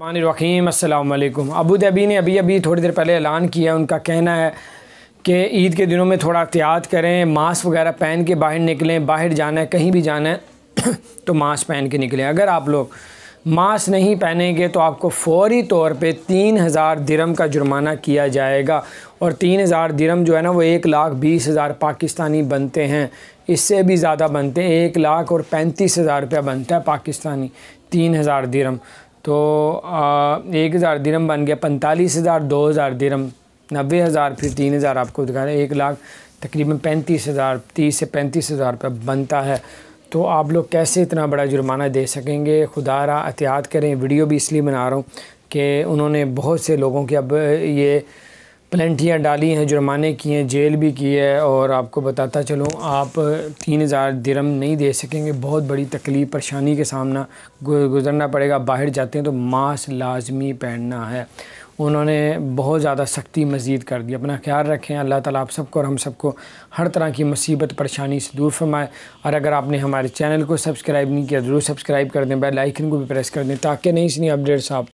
मानरकीम अल्लाम Abu Dhabi ने अभी अभी थोड़ी देर पहले ऐलान किया उनका कहना है कि ईद के दिनों में थोड़ा एहतियात करें मास्क वगैरह पहन के बाहर निकलें बाहर जाना है कहीं भी जाना है तो मास्क पहन के निकलें अगर आप लोग मास्क नहीं पहनेंगे तो आपको फौरी तौर पे तीन हज़ार दिरम का जुर्माना किया जाएगा और तीन हज़ार दिरम जो है ना वो एक लाख बीस हज़ार पाकिस्तानी बनते हैं इससे भी ज़्यादा बनते हैं एक लाख और पैंतीस हज़ार रुपया बनता है पाकिस्तानी तीन हज़ार दिरम तो एक हज़ार दिरम बन गया पैंतालीस हज़ार दो हज़ार दिरम नबे हज़ार फिर तीन हज़ार आपको दिखा रहे हैं एक लाख तकरीबन पैंतीस हज़ार तीस से पैंतीस हज़ार रुपये बनता है तो आप लोग कैसे इतना बड़ा जुर्माना दे सकेंगे खुदा रहा एहतियात करें वीडियो भी इसलिए बना रहा हूँ कि उन्होंने बहुत से लोगों की अब ये प्लेंटियाँ डाली हैं जुर्माने किए हैं जेल भी की है और आपको बताता चलूँ आप तीन हज़ार दिरम नहीं दे सकेंगे बहुत बड़ी तकलीफ़ परेशानी के सामना गुजरना पड़ेगा बाहर जाते हैं तो मास्क लाजमी पहनना है उन्होंने बहुत ज़्यादा सख्ती मज़ीद कर दी अपना ख्याल रखें अल्लाह ताला आप सबको और हम सबको हर तरह की मुसीबत परेशानी से दूर फरमाए और अगर आपने हमारे चैनल को सब्सक्राइब नहीं किया ज़रूर सब्सक्राइब कर दें बेल आइकन को भी प्रेस कर दें ताकि नई सी अपडेट्स आप